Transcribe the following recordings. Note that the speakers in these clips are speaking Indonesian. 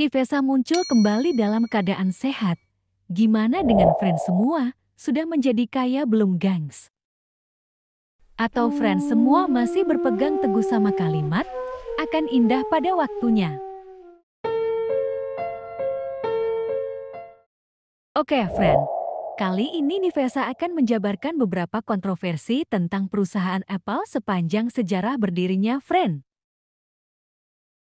Nivesa muncul kembali dalam keadaan sehat. Gimana dengan friend semua? Sudah menjadi kaya belum gangs? Atau friend semua masih berpegang teguh sama kalimat, akan indah pada waktunya. Oke, friend. Kali ini Nivesa akan menjabarkan beberapa kontroversi tentang perusahaan Apple sepanjang sejarah berdirinya Friend.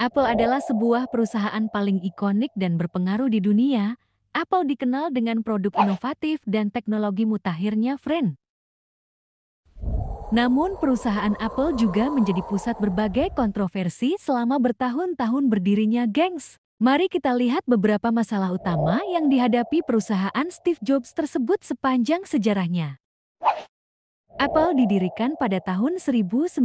Apple adalah sebuah perusahaan paling ikonik dan berpengaruh di dunia. Apple dikenal dengan produk inovatif dan teknologi mutakhirnya friend. Namun perusahaan Apple juga menjadi pusat berbagai kontroversi selama bertahun-tahun berdirinya gengs. Mari kita lihat beberapa masalah utama yang dihadapi perusahaan Steve Jobs tersebut sepanjang sejarahnya. Apple didirikan pada tahun 1976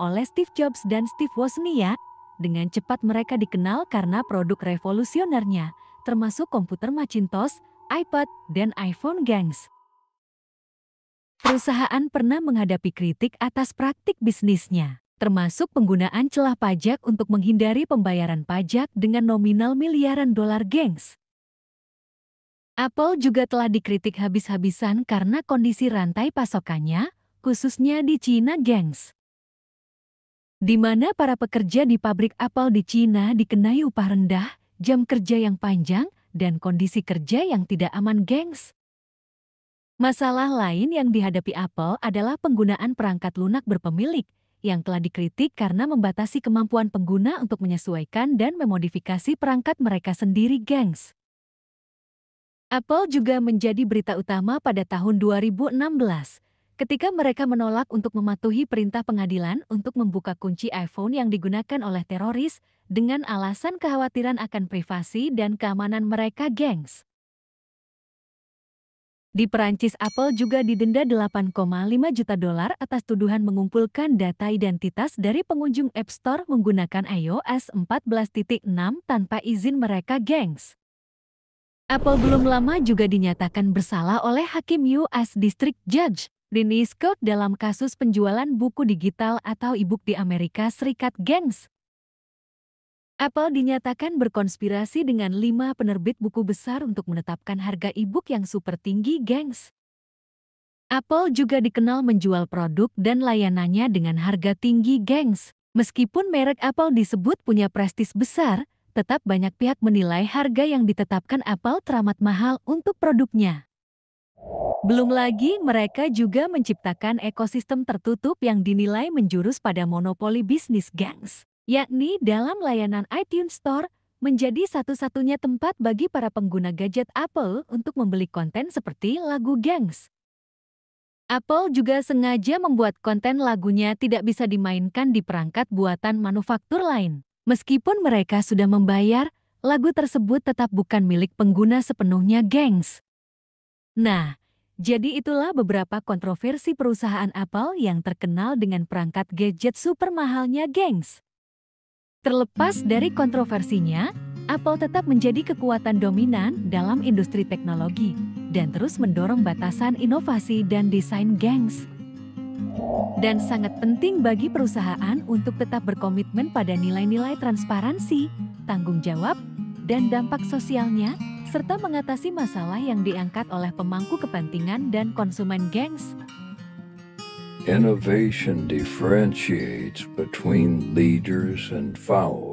oleh Steve Jobs dan Steve Wozniak. Dengan cepat mereka dikenal karena produk revolusionernya, termasuk komputer Macintosh, iPad, dan iPhone Gangs. Perusahaan pernah menghadapi kritik atas praktik bisnisnya, termasuk penggunaan celah pajak untuk menghindari pembayaran pajak dengan nominal miliaran dolar gengs. Apple juga telah dikritik habis-habisan karena kondisi rantai pasokannya, khususnya di China, gengs. Di mana para pekerja di pabrik Apple di China dikenai upah rendah, jam kerja yang panjang, dan kondisi kerja yang tidak aman, gengs. Masalah lain yang dihadapi Apple adalah penggunaan perangkat lunak berpemilik, yang telah dikritik karena membatasi kemampuan pengguna untuk menyesuaikan dan memodifikasi perangkat mereka sendiri, gengs. Apple juga menjadi berita utama pada tahun 2016 ketika mereka menolak untuk mematuhi perintah pengadilan untuk membuka kunci iPhone yang digunakan oleh teroris dengan alasan kekhawatiran akan privasi dan keamanan mereka, gengs. Di Perancis, Apple juga didenda 8,5 juta dolar atas tuduhan mengumpulkan data identitas dari pengunjung App Store menggunakan iOS 14.6 tanpa izin mereka, gengs. Apple belum lama juga dinyatakan bersalah oleh Hakim U.S. District Judge Rini Scott dalam kasus penjualan buku digital atau e-book di Amerika Serikat Gengs. Apple dinyatakan berkonspirasi dengan lima penerbit buku besar untuk menetapkan harga e-book yang super tinggi gengs. Apple juga dikenal menjual produk dan layanannya dengan harga tinggi gengs. Meskipun merek Apple disebut punya prestis besar, tetap banyak pihak menilai harga yang ditetapkan Apple teramat mahal untuk produknya. Belum lagi, mereka juga menciptakan ekosistem tertutup yang dinilai menjurus pada monopoli bisnis gangs, yakni dalam layanan iTunes Store, menjadi satu-satunya tempat bagi para pengguna gadget Apple untuk membeli konten seperti lagu gangs. Apple juga sengaja membuat konten lagunya tidak bisa dimainkan di perangkat buatan manufaktur lain. Meskipun mereka sudah membayar, lagu tersebut tetap bukan milik pengguna sepenuhnya gengs. Nah, jadi itulah beberapa kontroversi perusahaan Apple yang terkenal dengan perangkat gadget super mahalnya gengs. Terlepas dari kontroversinya, Apple tetap menjadi kekuatan dominan dalam industri teknologi dan terus mendorong batasan inovasi dan desain gengs. Dan sangat penting bagi perusahaan untuk tetap berkomitmen pada nilai-nilai transparansi, tanggung jawab, dan dampak sosialnya, serta mengatasi masalah yang diangkat oleh pemangku kepentingan dan konsumen gengs. Innovation differentiates between leaders and followers.